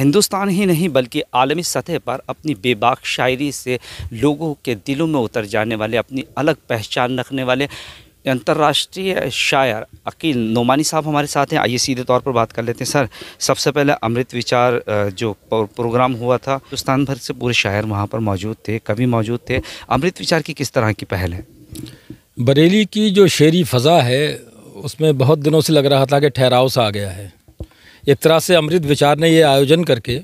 हिंदुस्तान ही नहीं बल्कि आलमी सतह पर अपनी बेबाक शायरी से लोगों के दिलों में उतर जाने वाले अपनी अलग पहचान रखने वाले अंतर्राष्ट्रीय शायर अकील नोमानी साहब हमारे साथ हैं आइए सीधे तौर पर बात कर लेते हैं सर सबसे पहले अमृत विचार जो प्रोग्राम हुआ था हिंदुस्तान भर से पूरे शायर वहाँ पर मौजूद थे कभी मौजूद थे अमृत विचार की किस तरह की पहल है बरेली की जो शेरी फ़ज़ा है उसमें बहुत दिनों से लग रहा था कि ठहराव सा आ गया है एक तरह से अमृत विचार ने ये आयोजन करके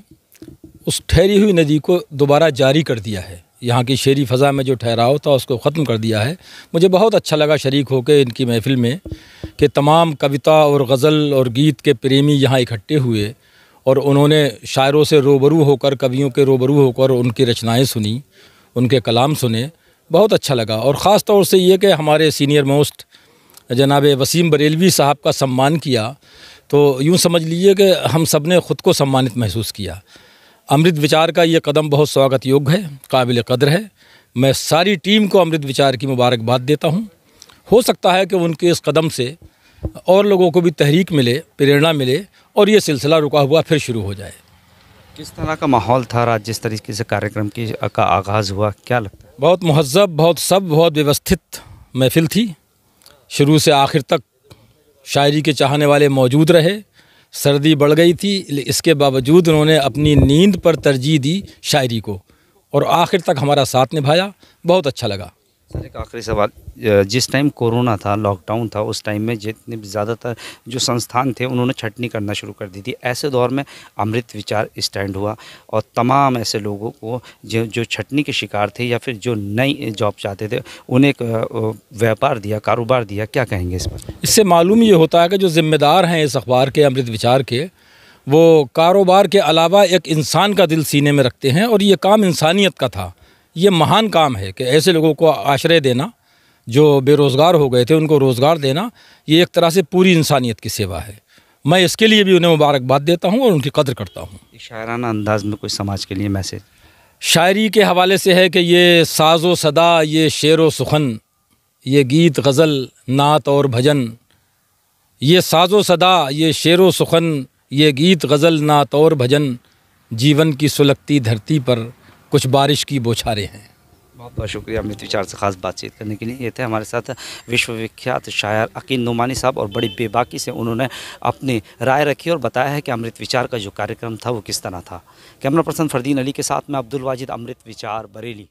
उस ठहरी हुई नदी को दोबारा जारी कर दिया है यहाँ की शेरी फ़ज़ा में जो ठहराव था उसको ख़त्म कर दिया है मुझे बहुत अच्छा लगा शरीक होकर इनकी महफ़िल में कि तमाम कविता और गज़ल और गीत के प्रेमी यहाँ इकट्ठे हुए और उन्होंने शायरों से रूबरू होकर कवियों के रूबरू होकर उनकी रचनाएं सुनी उनके कलाम सुने बहुत अच्छा लगा और ख़ास तौर से ये कि हमारे सीनियर मोस्ट जनाब वसीम बरेलवी साहब का सम्मान किया तो यूँ समझ लीजिए कि हम सब ने ख़ुद को सम्मानित महसूस किया अमृत विचार का ये कदम बहुत स्वागत योग्य है काबिल कदर है मैं सारी टीम को अमृत विचार की मुबारकबाद देता हूँ हो सकता है कि उनके इस कदम से और लोगों को भी तहरीक मिले प्रेरणा मिले और ये सिलसिला रुका हुआ फिर शुरू हो जाए किस तरह का माहौल था रात जिस तरीके से कार्यक्रम की का आगाज़ हुआ क्या लगता है बहुत महजब बहुत सब बहुत व्यवस्थित महफिल थी शुरू से आखिर तक शायरी के चाहने वाले मौजूद रहे सर्दी बढ़ गई थी इसके बावजूद उन्होंने अपनी नींद पर तरजीह दी शायरी को और आखिर तक हमारा साथ निभाया बहुत अच्छा लगा सर एक आखिरी सवाल जिस टाइम कोरोना था लॉकडाउन था उस टाइम में जितने भी ज़्यादातर जो संस्थान थे उन्होंने छटनी करना शुरू कर दी थी ऐसे दौर में अमृत विचार स्टैंड हुआ और तमाम ऐसे लोगों को जो जो छटनी के शिकार थे या फिर जो नई जॉब चाहते थे उन्हें एक व्यापार दिया कारोबार दिया क्या कहेंगे इस पर इससे मालूम ये होता है कि जो ज़िम्मेदार हैं इस अखबार के अमृत विचार के वो कारोबार के अलावा एक इंसान का दिल सीने में रखते हैं और ये काम इंसानियत का था ये महान काम है कि ऐसे लोगों को आश्रय देना जो बेरोज़गार हो गए थे उनको रोज़गार देना ये एक तरह से पूरी इंसानियत की सेवा है मैं इसके लिए भी उन्हें मुबारकबाद देता हूँ और उनकी कदर करता हूँ शायराना अंदाज में कोई समाज के लिए मैसेज शायरी के हवाले से है कि ये साजो सदा ये शेर व सुखन ये गीत गज़ल नात और भजन ये साजो सदा ये शेर व सुखन ये गीत गज़ल नात और भजन जीवन की सुलगती धरती पर कुछ बारिश की बौछारें हैं बहुत बहुत शुक्रिया अमित विचार से ख़ास बातचीत करने के लिए ये थे हमारे साथ विश्वविख्यात शायर अकीन नुमानी साहब और बड़ी बेबाकी से उन्होंने अपनी राय रखी और बताया है कि अमृत विचार का जो कार्यक्रम था वो किस तरह था कैमरा पर्सन फरदीन अली के साथ में अब्दुल वाजिद अमृत विचार बरेली